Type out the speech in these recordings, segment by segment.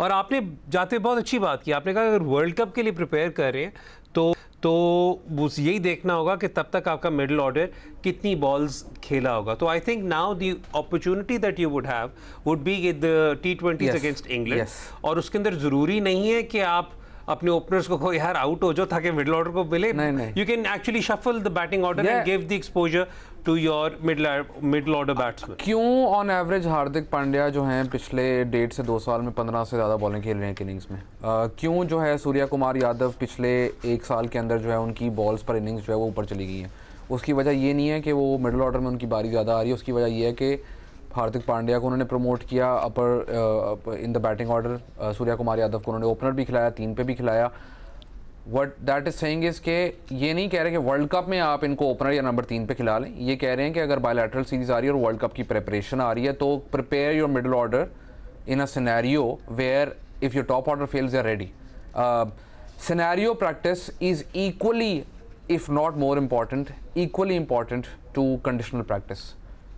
और आपने जाते बहुत अच्छी बात की आपने कहा अगर वर्ल्ड कप के लिए प्रिपेयर कर रहे हैं तो तो यही देखना होगा कि तब तक आपका मिडिल ऑर्डर कितनी बॉल्स खेला होगा तो I think now the opportunity that you would have would be the T twenty against England और उसके अंदर ज़रूरी नहीं है कि आप अपने ओपनर्स को यार आउट हो जाओ ताकि मिडिल ऑर्डर को मिले नहीं नहीं you can actually shuffle the batting order and give the exposure to your middle middle order batsman क्यों ऑन एवरेज हार्दिक पांड्या जो हैं पिछले डेढ़ से दो साल में पंद्रह से ज़्यादा बॉलिंग खेल रहे हैं इनिंग्स में uh, क्यों जो है सूर्या कुमार यादव पिछले एक साल के अंदर जो है उनकी बॉल्स पर इनिंग्स जो है वो ऊपर चली गई हैं उसकी वजह ये नहीं है कि वो मिडिल ऑर्डर में उनकी बारी ज़्यादा आ रही है उसकी वजह यह है कि हार्दिक पांड्या को उन्होंने प्रमोट किया upper in the batting order Surya Kumar Yadav को उन्होंने ओपनर भी खिलाया तीन पे भी खिलाया वट दैट इज सेंग इज़ के ये नहीं कह रहे कि वर्ल्ड कप में आप इनको ओपनर या नंबर तीन पे खिला लें ये कह रहे हैं कि अगर बायोलेट्रल सीरीज़ आ रही है और वर्ल्ड कप की प्रेपरेशन आ रही है तो prepare your middle order in a scenario where if your top order fails are ready scenario practice is equally if not more important equally important to conditional practice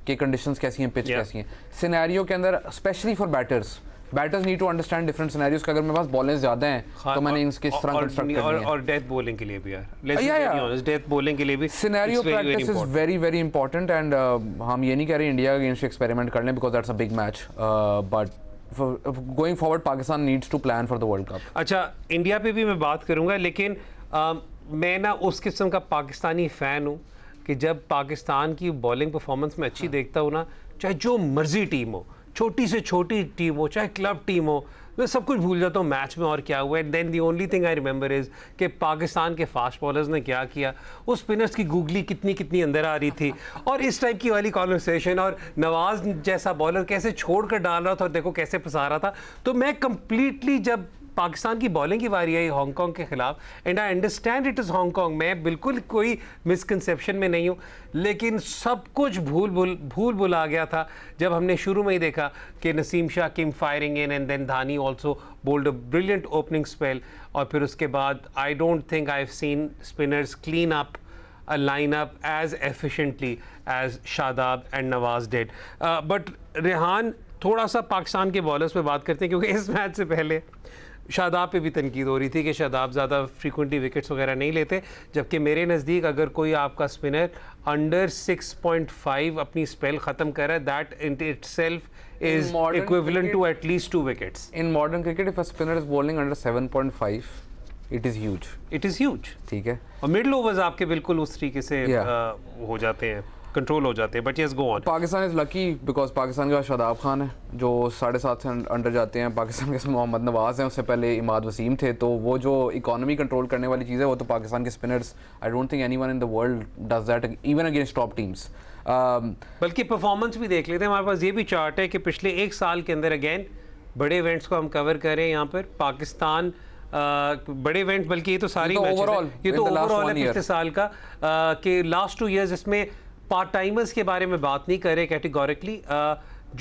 कि conditions कैसी हैं pitch yeah. कैसी हैं scenario के अंदर specially for batters batters need to understand different scenarios के अगर मेरे पास बॉलें ज्यादा हैं हाँ, तो मैंने इनके इस तरह कंस्ट्रक्ट और और डेथ बॉलिंग के लिए भी यार डेथ बॉलिंग uh, के लिए भी scenario practice is very very important and हम ये नहीं कह रहे इंडिया अगेंस्ट एक्सपेरिमेंट कर लें because that's a big match but going forward Pakistan needs to plan for the world cup अच्छा इंडिया पे भी मैं बात करूंगा लेकिन uh, मैं ना उस किस्म का पाकिस्तानी फ़ैन हूँ कि जब पाकिस्तान की बॉलिंग परफॉर्मेंस में अच्छी हाँ। देखता हूँ ना चाहे जो मर्जी टीम हो छोटी से छोटी टीम हो चाहे क्लब टीम हो मैं सब कुछ भूल जाता हूँ मैच में और क्या हुआ and then the only thing I remember is कि पाकिस्तान के फास्ट बॉलर्स ने क्या किया उस स्पिनर्स की गूगली कितनी कितनी अंदर आ रही थी और इस टाइप की वाली कॉन्वर्सेशन और नवाज जैसा बॉलर कैसे छोड़ कर डाल रहा था और देखो कैसे फंसा रहा था तो मैं कम्प्लीटली जब पाकिस्तान की बॉलिंग की वारी आई हांगकॉन्ग के खिलाफ and I understand it is Hong Kong मैं बिल्कुल कोई मिसकनसेप्शन में नहीं हूँ लेकिन सब कुछ भूल भूल भूल भूल आ गया था जब हमने शुरू में ही देखा कि Naseem Shah came firing in and then Dahani also bowled a brilliant opening spell और फिर उसके बाद I don't think I have seen spinners clean up a line up as efficiently as Shadab and Nawaz did but Rehan थोड़ा सा पाकिस्तान के बॉलर्स पे बात करते हैं क्योंकि इस मैच से पहले शादाब पे भी तनकीद हो रही थी कि शादाब ज़्यादा फ्रीकुनटली विकेट्स वगैरह नहीं लेते जबकि मेरे नज़दीक अगर कोई आपका स्पिनर अंडर 6.5 अपनी स्पेल ख़त्म कर रहा है that in itself is equivalent to to at least two wickets. In modern cricket, if a spinner is bowling under 7.5, it is huge. It is huge. ठीक है और मिडल ओवर्स आपके बिल्कुल उस तरीके से yeah. आ, हो जाते हैं कंट्रोल हो जाते हैं but yes go on Pakistan is lucky because Pakistan के पास शादाब खान है जो साढ़े सात से अंडर जाते हैं पाकिस्तान के मोहम्मद नवाज़ हैं उससे पहले इमाद वसीम थे तो वो जो इकानमी कंट्रोल करने वाली चीज़ है वो तो पाकिस्तान के spinners I don't think anyone in the world does that even against top teams बल्कि परफॉर्मेंस भी देख लेते हैं हमारे पास ये भी चार्ट है कि पिछले एक साल के अंदर अगेन बड़े इवेंट्स को हम कवर करें यहाँ पर पाकिस्तान आ, बड़े इवेंट बल्कि ये तो सारी ओवरऑल ये तो ओवरऑल तो है पिछले साल का कि लास्ट टू इयर्स इसमें पार्ट टाइमर्स के बारे में बात नहीं कर रहे कैटेगोरिकली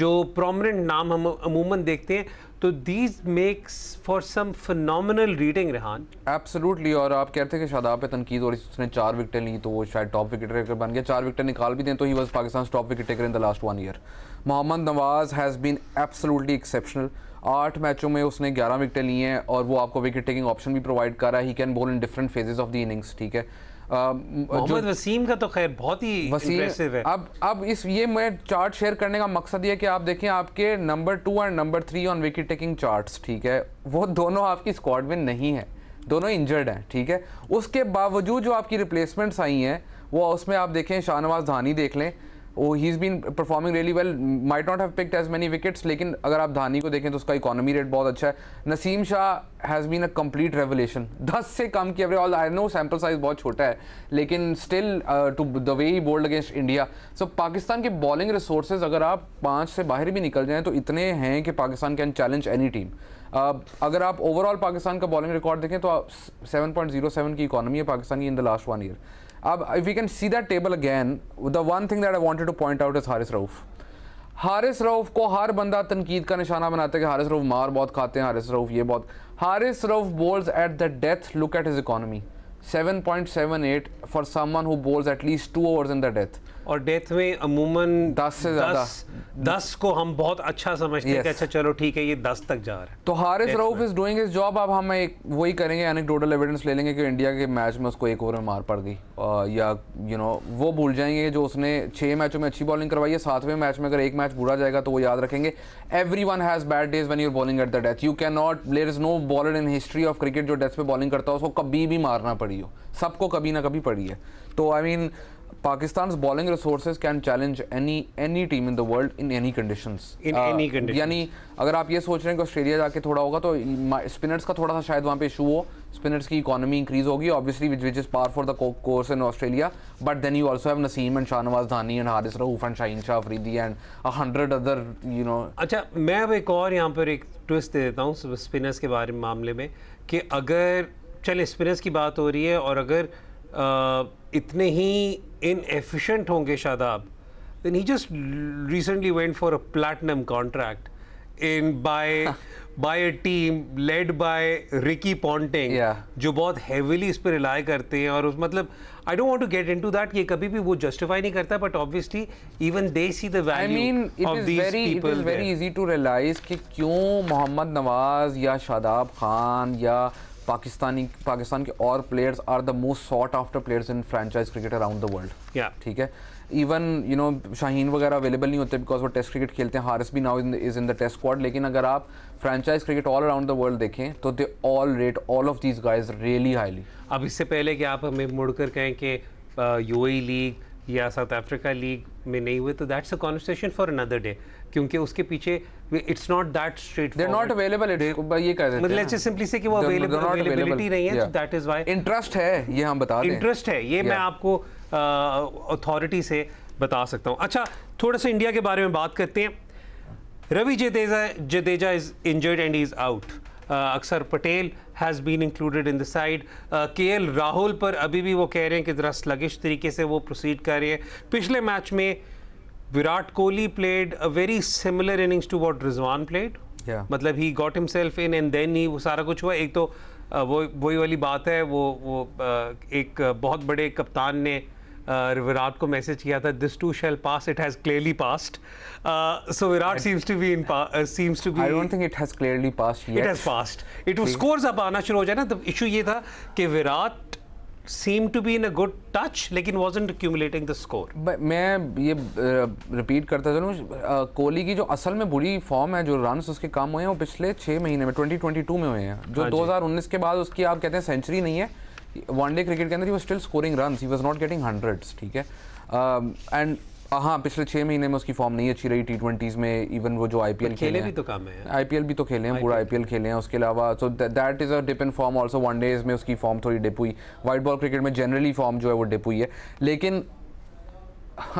जो प्रोमिनेंट नाम हम अमूमन देखते हैं तो these makes for some final reading Rehan absolutely और आप कहते हैं कि शादाब पे तनकीद और उसने चार विकेटें ली तो वो शायद टॉप विकेट टेकर बन गया चार विकटें निकाल भी दें तो he was Pakistan top wicket taker in the last one year Mohammad Nawaz has been absolutely exceptional आठ मैचों में उसने ग्यारह विकेटें ली हैं और वो आपको विकेट टेकिंग ऑप्शन भी प्रोवाइड कर रहा है he can bowl in different phases of the innings ठीक है मोहम्मद वसीम का तो खैर बहुत ही इंप्रेसिव है अब अब इस ये मैं चार्ट शेयर करने का मकसद ये कि आप देखें आपके नंबर टू और number three on wicket taking charts ठीक है वो दोनों आपकी स्क्वाड में नहीं है दोनों इंजर्ड हैं ठीक है उसके बावजूद जो आपकी रिप्लेसमेंट्स आई हैं वो उसमें आप देखें शाहनवाज धानी देख लें वो he is been performing really well might not have picked as many wickets लेकिन अगर आप धानी को देखें तो उसका इकोनॉमी रेट बहुत अच्छा है Naseem Shah has been a complete revolution दस से कम की average all I know sample size बहुत छोटा है लेकिन still to the way he bowled against India so Pakistan के बॉलिंग रिसोर्सेज अगर आप पाँच से बाहर भी निकल जाएँ तो इतने हैं कि Pakistan can challenge any team Uh, अगर आप ओवरऑल पाकिस्तान का बॉलिंग रिकॉर्ड देखें तो सेवन पॉइंट जीरो सेवन की इकोनॉमी है पाकिस्तान की in the last one year अब if you can see that table again the one thing that I wanted to point out is Haris Rauf Haris Rauf को हर बंदा तनकीद का निशाना बनाता है कि हारिस रऊफ मार बहुत खाते हैं हारिस रऊफ ये बहुत Haris Rauf bowls at the death look at is economy seven point seven eight for someone who bowls at two overs in the death और डेथ में अमूमन दस से ज़्यादा दस को हम बहुत अच्छा समझते yes. हैं कि अच्छा चलो ठीक है ये दस तक जा रहा है तो Haris Rauf is doing his job अब हम एक वही करेंगे यानी टोटल एविडेंस ले लेंगे कि इंडिया के मैच में उसको एक ओवर में मार पड़ गई या यू you नो know, वो भूल जाएंगे जो उसने छः मैचों में अच्छी बॉलिंग करवाई है सातवें मैच में अगर एक मैच बुरा जाएगा तो वो याद रखेंगे every one has bad days when you're bowling at the death you can not there is no bowler in history of cricket जो डेथ पे बॉलिंग करता है उसको कभी भी मारना पड़ी हो सबको कभी ना कभी पड़ी है तो I mean Pakistan's bowling resources can challenge any any team in the world in any conditions. In uh, any यानी अगर आप ये सोच रहे हैं कि ऑस्ट्रेलिया जाके थोड़ा होगा तो स्पिनर्स का थोड़ा सा शायद वहाँ पे इशू हो स्पिनर्स की इकोनॉमी इंक्रीज होगी obviously which which is par for the course in Australia but then you also have Naseem and Shahnawaz Dahani and Haris Rauf and Shaheen Shah Afridi and hundred other you know अच्छा मैं अब एक और यहाँ पर एक ट्विस्ट दे देता हूँ स्पिनर्स के बारे में मामले में कि अगर चले स्पिनर्स की बात हो रही है और अगर इतने ही इनएफिशिएंट होंगे Shadab then he just recently went for a platinum contract in by by a team led by Ricky Ponting जो बहुत हैवीली इस पर रिलाय करते हैं और उस मतलब I don't want to get into that ये कभी भी वो जस्टिफाई नहीं करता but obviously even they see the value of these people it is very easy to realise कि क्यों मोहम्मद नवाज या शादाब खान या पाकिस्तानी पाकिस्तान के और players are the most sought after players in franchise cricket around the world ठीक है इवन यू नो शाहीन वगैरह available नहीं होते बिकॉज वो टेस्ट क्रिकेट खेलते हैं हारिस भी now is in the test squad लेकिन अगर आप franchise cricket all around the world देखें तो they all rate all of these guys really highly अब इससे पहले कि आप हमें मुड़कर कहें कि यू लीग या साउथ अफ्रीका लीग में नहीं हुए तो that's a conversation for another day क्योंकि उसके पीछे it's not that straight they not available it ये कह देते मतलब लेट्स सिंपली से कि वो अवेलेबल अवेलेबिलिटी नहीं है दैट इज व्हाई इंटरेस्ट है ये हम बता दें इंटरेस्ट है ये yeah. मैं आपको अथॉरिटी uh, से बता सकता हूँ अच्छा थोड़ा सा इंडिया के बारे में बात करते हैं Ravi Jadeja Jadeja is injured and is out Axar Patel has been included in the side K L Rahul पर अभी भी वो कह रहे हैं कि ज़रा स्लगिश तरीके से वो प्रोसीड कर रहे हैं पिछले मैच में Virat Kohli played a very similar innings to what Rizwan played मतलब he got himself in and then he वो सारा कुछ हुआ एक तो uh, वो वही वाली बात है वो वो uh, एक बहुत बड़े कप्तान ने विराट uh, को मैसेज किया था this too shall pass it has clearly passed so Virat seems to be in seems to be I don't think it has clearly passed it has passed it was scores अब आना शुरू हो जाए ना तो इशू ये था कि Virat seem to be in a good touch लेकिन वॉजेंट एक्यूमुलेटिंग द स्कोर मैं ये रिपीट uh, करता चलूँ uh, कोहली की जो असल में बुरी फॉर्म है जो रन उसके कम हुए हैं वो पिछले छः महीने में 2022 में हुए हैं जो 2019 हाँ के बाद उसकी आप कहते हैं सेंचुरी नहीं है वनडे क्रिकेट के अंदर ही वो still scoring run he was not getting hundreds ठीक है एंड um, हाँ पिछले छः महीने में उसकी फॉर्म नहीं अच्छी रही टी ट्वेंटीज़ में इवन वो जो आई पी एल खेले भी तो कम है आई पी एल भी तो खेले हैं पूरा आई पी एल खेले हैं उसके अलावा so that is a dip in form also one days में उसकी फॉर्म थोड़ी डिप हुई वाइट बॉल क्रिकेट में जनरली फॉर्म जो है वो डिप हुई है लेकिन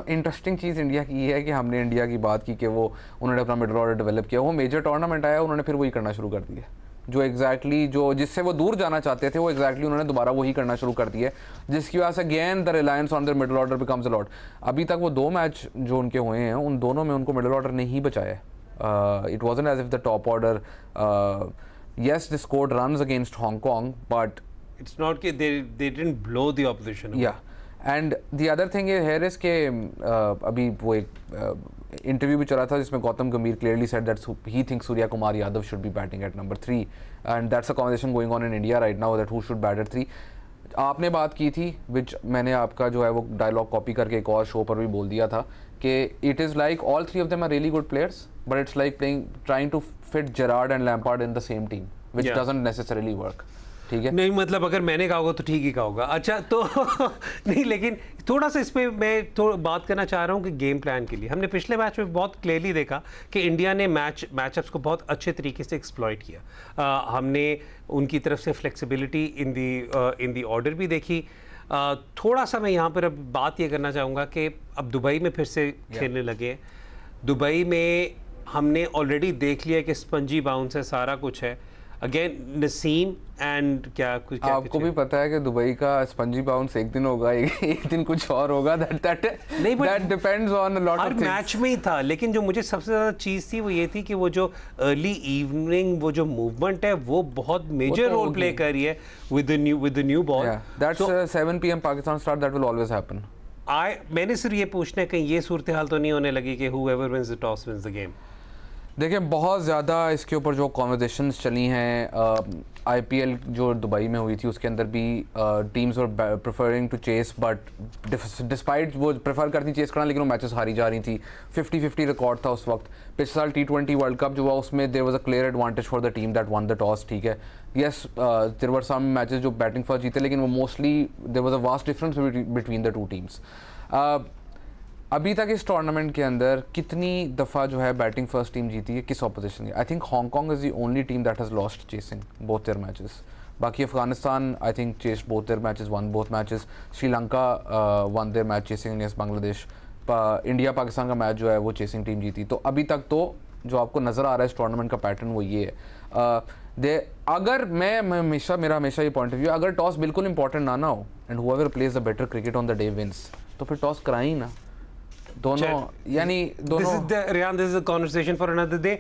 इंटरेस्टिंग चीज़ इंडिया की ये है कि हमने इंडिया की बात की कि वो उन्होंने अपना मिडल ऑर्डर डेवलप किया वो मेजर टूर्नामेंट आया उन्होंने फिर वही करना शुरू कर दिया जो एग्जैक्टली exactly, जो जिससे वो दूर जाना चाहते थे वो एग्जैक्टली exactly उन्होंने दोबारा वही करना शुरू कर दिया जिसकी वजह से again the reliance on the middle order becomes a lot अभी तक वो दो मैच जो उनके हुए हैं उन दोनों में उनको मिडल ऑर्डर ने ही बचाया it was as if the top order yes this scored run against Hong Kong but it's not कि they they blow the opposition या and the other thing here is के अभी वो एक uh, इंटरव्यू भी चला था जिसमें Gautam Gambhir clearly set that he think Surya Kumar Yadav should be batting at number three and that's a conversation going on in India right now that who should bat at three आपने बात की थी विच मैंने आपका जो है वो डायलॉग कॉपी करके एक और शो पर भी बोल दिया था कि it is like all three of them are really good players but it's like playing trying to fit Gerrard and Lampard in the same team which doesn't necessarily work ठीक है नहीं मतलब अगर मैंने कहा होगा तो ठीक ही कहा होगा अच्छा तो नहीं लेकिन थोड़ा सा इस पर मैं थोड़ा तो बात करना चाह रहा हूँ कि गेम प्लान के लिए हमने पिछले मैच में बहुत क्लियरली देखा कि इंडिया ने मैच मैचअप्स को बहुत अच्छे तरीके से एक्सप्लॉयट किया आ, हमने उनकी तरफ से फ्लेक्सिबिलिटी इन दी इन दी ऑर्डर भी देखी आ, थोड़ा सा मैं यहाँ पर अब बात ये करना चाहूँगा कि अब दुबई में फिर से खेलने लगे दुबई में हमने ऑलरेडी देख लिया कि स्पंजी बाउंस है सारा कुछ है अगेन नसीम एंड क्या कुछ क्या आपको भी पता है कि दुबई का स्पंजी बाउंस एक दिन होगा एक, एक दिन कुछ और होगा दैट दैट नहीं but that depends on a lot of things match में ही था लेकिन जो मुझे सबसे ज़्यादा चीज़ थी वो ये थी कि वो जो अर्ली इवनिंग वो जो मूवमेंट है वो बहुत मेजर रोल प्ले कर रही है with the new with the new ball that's 7 PM Pakistan start that will always happen I मैंने सिर्फ ये पूछना है कहीं ये सूरत हाल तो नहीं होने लगी कि whoever wins the toss wins the game देखिए बहुत ज़्यादा इसके ऊपर जो कॉन्वर्जेशन चली हैं आईपीएल जो दुबई में हुई थी उसके अंदर भी टीम्स और preferring to chase but despite वो प्रेफर करती चेस करना लेकिन वो मैचेस हारी जा रही थी 50 50 रिकॉर्ड था उस वक्त पिछले साल टी ट्वेंटी वर्ल्ड कप जो हुआ उसमें there was a clear advantage for the team that won the toss ठीक है yes there were some matches जो बैटिंग फर्स्ट जीते लेकिन वो mostly there was a vast difference between the two teams अभी तक इस टूर्नामेंट के अंदर कितनी दफ़ा जो है बैटिंग फर्स्ट टीम जीती है किस ऑपोजिशन की I think Hong Kong is the only team that has lost chasing both their matches बाकी Afghanistan I think chase both their matches won both matches Sri Lanka won their match chasing against Bangladesh India Pakistan का match जो है वो chasing team जीती तो अभी तक तो जो आपको नज़र आ रहा है इस टूर्नामेंट का पैटर्न वो ये है uh, दे अगर मैं हमेशा मेरा हमेशा ये पॉइंट ऑफ व्यू अगर टॉस बिल्कुल इंपॉर्टेंट ना ना हो and who plays the better cricket on the day wins तो फिर टॉस कराएं ही ना दोनों यानी दोनों दिस इज द रियान this is a conversation for another day